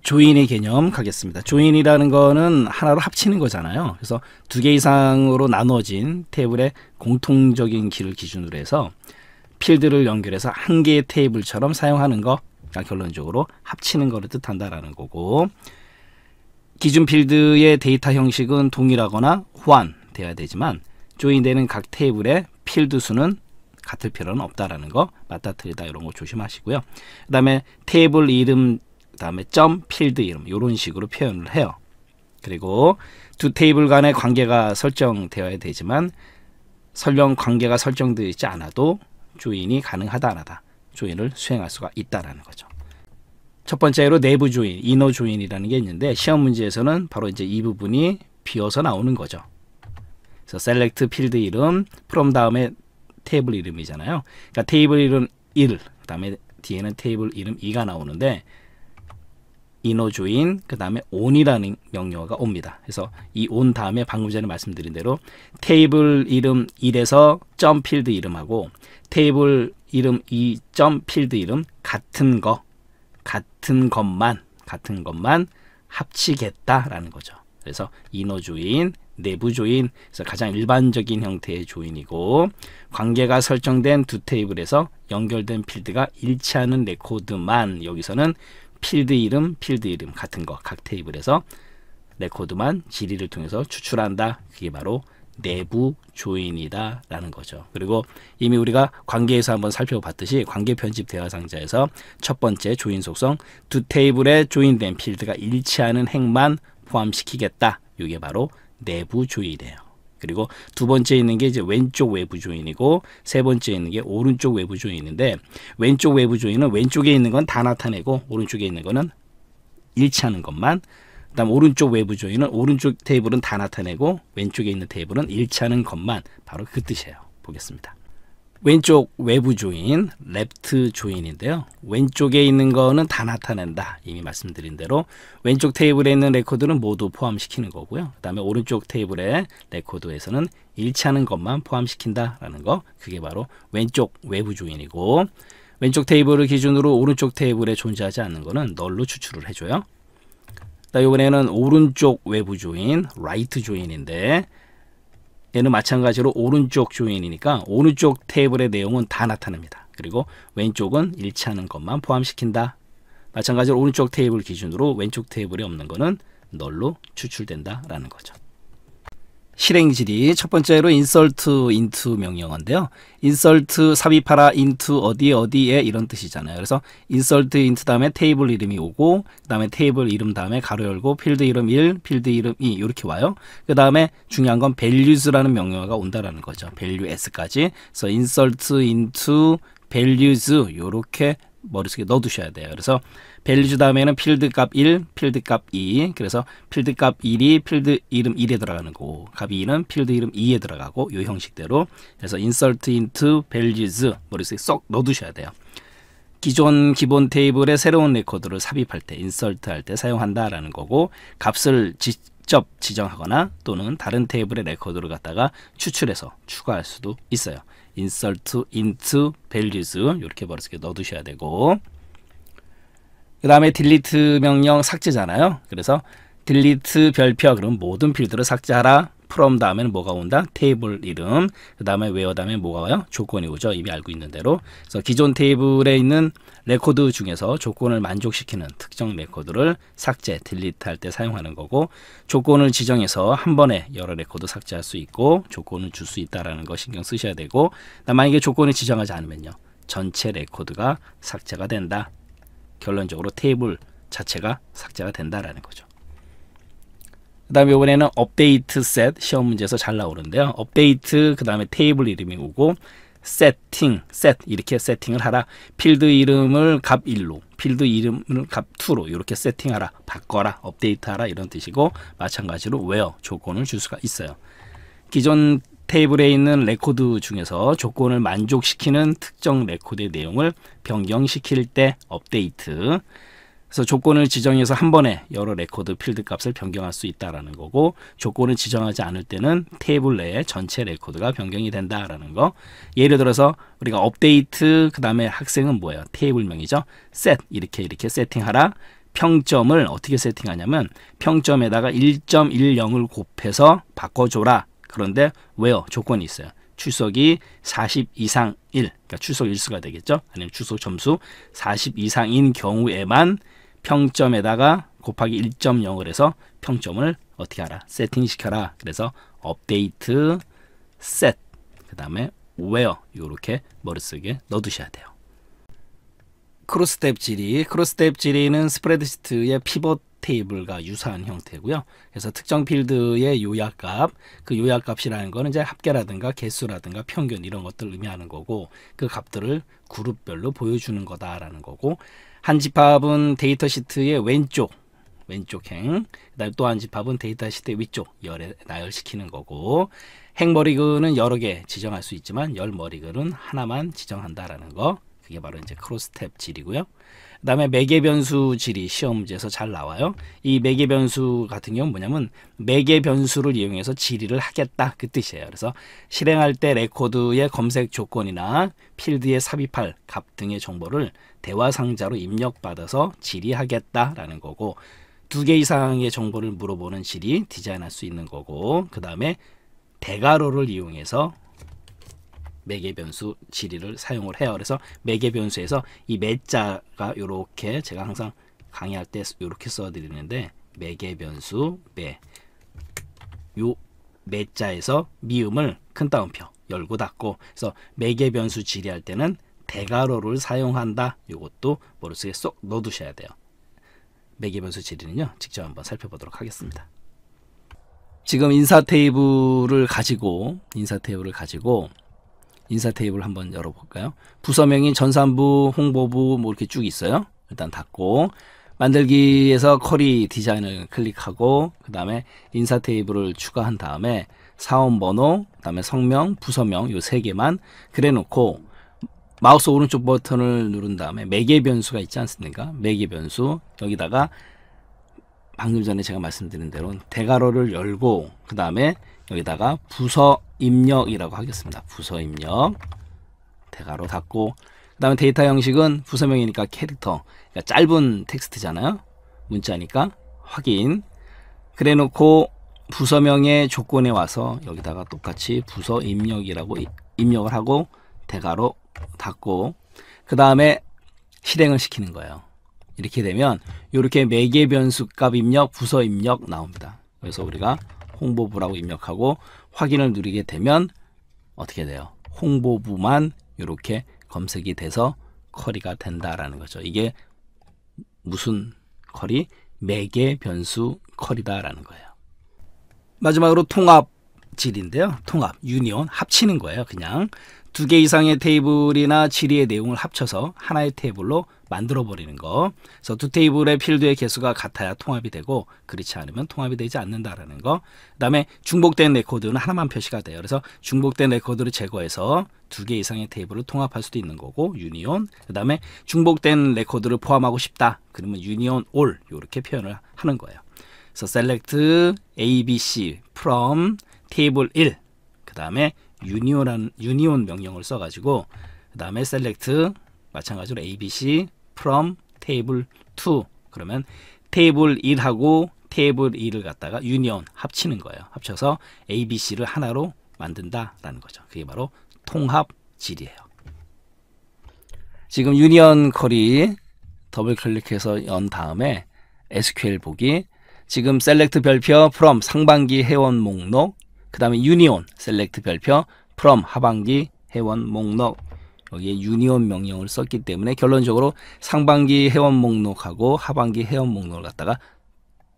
조인의 개념 가겠습니다. 조인이라는 거는 하나로 합치는 거잖아요. 그래서 두 개 이상으로 나눠진 테이블의 공통적인 길을 기준으로 해서 필드를 연결해서 한 개의 테이블처럼 사용하는 거 결론적으로 합치는 거를 뜻한다라는 거고 기준 필드의 데이터 형식은 동일하거나 호환돼야 되지만 조인되는 각 테이블의 필드 수는 같을 필요는 없다라는 거 맞다 틀리다 이런 거 조심하시고요. 그 다음에 테이블 이름 그 다음에 점, 필드 이름 이런 식으로 표현을 해요. 그리고 두 테이블 간의 관계가 설정되어야 되지만 설령 관계가 설정되어 있지 않아도 조인이 가능하다 안 하다 조인을 수행할 수가 있다라는 거죠. 첫 번째로 내부 조인, 이너 조인이라는 게 있는데 시험 문제에서는 바로 이제 이 부분이 비어서 나오는 거죠. 그래서 셀렉트 필드 이름, 프롬 다음에 테이블 이름이잖아요. 그러니까 테이블 이름 1, 그다음에 뒤에는 테이블 이름 2가 나오는데 인어조인 그 다음에 온이라는 명령어가 옵니다. 그래서 이 온 다음에 방금 전에 말씀드린 대로 테이블 이름 1에서 점 필드 이름하고 테이블 이름 2 점 필드 이름 같은 거 같은 것만 같은 것만 합치겠다라는 거죠. 그래서 인어 조인, 내부 조인, 그래서 가장 일반적인 형태의 조인이고 관계가 설정된 두 테이블에서 연결된 필드가 일치하는 레코드만 여기서는 필드 이름, 필드 이름 같은 거 각 테이블에서 레코드만 지리를 통해서 추출한다. 그게 바로 내부 조인이다 라는 거죠. 그리고 이미 우리가 관계에서 한번 살펴봤듯이 관계 편집 대화 상자에서 첫 번째 조인 속성 두 테이블에 조인된 필드가 일치하는 행만 포함시키겠다. 이게 바로 내부 조인이에요. 그리고 두 번째 있는 게 이제 왼쪽 외부 조인이고 세 번째 있는 게 오른쪽 외부 조인인데 왼쪽 외부 조인은 왼쪽에 있는 건 다 나타내고 오른쪽에 있는 거는 일치하는 것만 그다음 오른쪽 외부 조인은 오른쪽 테이블은 다 나타내고 왼쪽에 있는 테이블은 일치하는 것만 바로 그 뜻이에요. 보겠습니다. 왼쪽 외부 조인, l 트 조인인데요. 왼쪽에 있는 거는 다 나타낸다. 이미 말씀드린 대로 왼쪽 테이블에 있는 레코드는 모두 포함시키는 거고요. 그 다음에 오른쪽 테이블에 레코드에서는 일치하는 것만 포함시킨다라는 거 그게 바로 왼쪽 외부 조인이고 왼쪽 테이블을 기준으로 오른쪽 테이블에 존재하지 않는 거는 널로 추출을 해줘요. 자, 이번에는 오른쪽 외부 조인, 라이트 조인인데 얘는 마찬가지로 오른쪽 조인이니까 오른쪽 테이블의 내용은 다 나타납니다. 그리고 왼쪽은 일치하는 것만 포함시킨다. 마찬가지로 오른쪽 테이블 기준으로 왼쪽 테이블에 없는 것은 널로 추출된다라는 거죠. 실행질이 첫 번째로 인설트 인투 명령어인데요. 인설트 삽입하라 인투 어디 어디에 이런 뜻이잖아요. 그래서 인설트 인투 다음에 테이블 이름이 오고 그다음에 테이블 이름 다음에 가로 열고 필드 이름 1, 필드 이름 2 이렇게 와요. 그다음에 중요한 건 values라는 명령어가 온다라는 거죠. value s까지. 그래서 인설트 인투 values 요렇게 머릿속에 넣어두셔야 돼요. 그래서 밸리즈 다음에는 필드 값 1, 필드 값 2. 그래서 필드 값 1이 필드 이름 1에 들어가는 거고 값 2는 필드 이름 2에 들어가고 요 형식대로 그래서 insert into values 머릿속에 쏙 넣어두셔야 돼요. 기존 기본 테이블에 새로운 레코드를 삽입할 때 인설트 할 때 사용한다라는 거고 값을 직접 지정하거나 또는 다른 테이블의 레코드를 갖다가 추출해서 추가할 수도 있어요. insert into values 이렇게 버릇이게 넣어두셔야 되고 그 다음에 delete 명령 삭제잖아요. 그래서 delete 별표 그럼 모든 필드를 삭제하라 from 다음에는 뭐가 온다? 테이블 이름. 그 다음에 where 다음에 뭐가 와요? 조건이 오죠. 이미 알고 있는 대로. 그래서 기존 테이블에 있는 레코드 중에서 조건을 만족시키는 특정 레코드를 삭제, 딜리트 할때 사용하는 거고 조건을 지정해서 한 번에 여러 레코드 삭제할 수 있고 조건을 줄 수 있다라는 거 신경 쓰셔야 되고 만약에 조건을 지정하지 않으면요. 전체 레코드가 삭제가 된다. 결론적으로 테이블 자체가 삭제가 된다라는 거죠. 그 다음에 이번에는 업데이트 셋 시험 문제에서 잘 나오는데요. 업데이트 그 다음에 테이블 이름이 오고 세팅, 셋 이렇게 세팅을 하라. 필드 이름을 값 1로, 필드 이름을 값 2로 이렇게 세팅하라, 바꿔라, 업데이트하라 이런 뜻이고 마찬가지로 웨어 조건을 줄 수가 있어요. 기존 테이블에 있는 레코드 중에서 조건을 만족시키는 특정 레코드의 내용을 변경시킬 때 업데이트 그래서 조건을 지정해서 한 번에 여러 레코드 필드 값을 변경할 수 있다라는 거고 조건을 지정하지 않을 때는 테이블 내에 전체 레코드가 변경이 된다라는 거. 예를 들어서 우리가 업데이트 그다음에 학생은 뭐예요? 테이블명이죠. 셋 이렇게 이렇게 세팅하라. 평점을 어떻게 세팅하냐면 평점에다가 1.10을 곱해서 바꿔줘라. 그런데 왜요? 조건이 있어요. 출석이 40 이상 1, 그러니까 출석 일수가 되겠죠. 아니면 출석 점수 40 이상인 경우에만 평점에다가 곱하기 1.0을 해서 평점을 어떻게 하라 세팅시켜라 그래서 업데이트 셋그 다음에 웨어 e 요렇게 머릿속에 넣어두셔야 돼요 크로스텝 지리, 크로스텝 지리는 스프레드시트의 피벗 테이블과 유사한 형태고요. 그래서 특정 필드의 요약값, 그 요약값이라는 거는 이제 합계라든가 개수라든가 평균 이런 것들을 의미하는 거고 그 값들을 그룹별로 보여주는 거다라는 거고 한 집합은 데이터 시트의 왼쪽 왼쪽 행, 그다음 또한 집합은 데이터 시트의 위쪽 열에 나열시키는 거고 행머리글은 여러 개 지정할 수 있지만 열머리글은 하나만 지정한다라는 거. 그게 바로 이제 크로스텝 질이고요. 그 다음에 매개변수 질이 시험 문제에서 잘 나와요. 이 매개변수 같은 경우는 뭐냐면 매개변수를 이용해서 질의를 하겠다 그 뜻이에요. 그래서 실행할 때 레코드의 검색 조건이나 필드에 삽입할 값 등의 정보를 대화 상자로 입력받아서 질의하겠다라는 거고 두 개 이상의 정보를 물어보는 질이 디자인할 수 있는 거고 그 다음에 대괄호를 이용해서 매개 변수 지리를 사용을 해요. 그래서 매개 변수에서 이 매자가 이렇게 제가 항상 강의할 때 이렇게 써드리는데 매개 변수 매요 매자에서 미음을 큰 따옴표 열고 닫고 그래서 매개 변수 지리할 때는 대괄호를 사용한다. 이것도 머릿속에 쏙 넣어두셔야 돼요. 매개 변수 지리는요. 직접 한번 살펴보도록 하겠습니다. 지금 인사 테이블을 가지고 인사 테이블을 가지고 인사 테이블 한번 열어볼까요? 부서명이 전산부, 홍보부 뭐 이렇게 쭉 있어요. 일단 닫고 만들기에서 커리 디자인을 클릭하고 그 다음에 인사 테이블을 추가한 다음에 사원 번호, 그 다음에 성명, 부서명 요 세 개만 그래놓고 마우스 오른쪽 버튼을 누른 다음에 매개 변수가 있지 않습니까? 매개 변수 여기다가 방금 전에 제가 말씀드린 대로 대괄호를 열고 그 다음에 여기다가 부서 입력이라고 하겠습니다. 부서 입력 대괄호 닫고 그 다음에 데이터 형식은 부서명이니까 캐릭터 그러니까 짧은 텍스트잖아요. 문자니까 확인 그래 놓고 부서명의 조건에 와서 여기다가 똑같이 부서 입력이라고 입력을 하고 대괄호 닫고 그 다음에 실행을 시키는 거예요. 이렇게 되면 이렇게 매개 네 변수 값 입력, 부서 입력 나옵니다. 그래서 우리가 홍보부라고 입력하고 확인을 누르게 되면 어떻게 돼요? 홍보부만 이렇게 검색이 돼서 커리가 된다라는 거죠. 이게 무슨 커리? 매개 변수 커리다라는 거예요. 마지막으로 통합 질인데요. 통합, 유니온, 합치는 거예요. 그냥 두 개 이상의 테이블이나 지리의 내용을 합쳐서 하나의 테이블로 만들어버리는 거. 그래서 두 테이블의 필드의 개수가 같아야 통합이 되고 그렇지 않으면 통합이 되지 않는다라는 거. 그 다음에 중복된 레코드는 하나만 표시가 돼요. 그래서 중복된 레코드를 제거해서 두 개 이상의 테이블을 통합할 수도 있는 거고 유니온. 그 다음에 중복된 레코드를 포함하고 싶다. 그러면 유니온 올 이렇게 표현을 하는 거예요. 그래서 select A, B, C from 테이블 1, 그 다음에 유니온 유니온 명령을 써가지고 그 다음에 셀렉트 마찬가지로 abc from 테이블 2 그러면 테이블 1하고 테이블 2를 갖다가 유니온 합치는 거예요. 합쳐서 abc를 하나로 만든다라는 거죠. 그게 바로 통합 질이에요. 지금 유니온커리 더블 클릭해서 연 다음에 SQL 보기 지금 셀렉트 별표 from 상반기 회원 목록 그 다음에 유니온 셀렉트 별표 프롬 하반기 회원 목록 여기에 유니온 명령을 썼기 때문에 결론적으로 상반기 회원 목록하고 하반기 회원 목록을 갖다가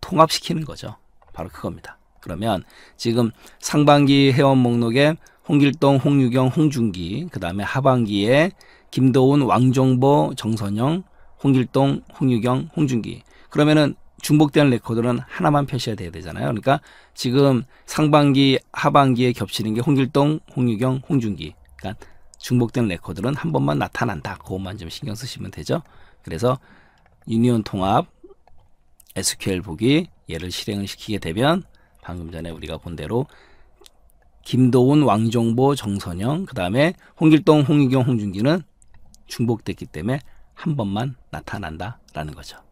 통합시키는 거죠. 바로 그겁니다. 그러면 지금 상반기 회원 목록에 홍길동, 홍유경, 홍준기, 그 다음에 하반기에 김도훈, 왕종보, 정선영, 홍길동, 홍유경, 홍준기. 그러면은 중복된 레코드는 하나만 표시가 돼야 되잖아요. 그러니까 지금 상반기, 하반기에 겹치는 게 홍길동, 홍유경, 홍준기. 그러니까 중복된 레코드는 한 번만 나타난다. 그것만 좀 신경 쓰시면 되죠. 그래서 유니온 통합 SQL 보기 얘를 실행을 시키게 되면 방금 전에 우리가 본 대로 김도훈, 왕종보, 정선영, 그 다음에 홍길동, 홍유경, 홍준기는 중복됐기 때문에 한 번만 나타난다라는 거죠.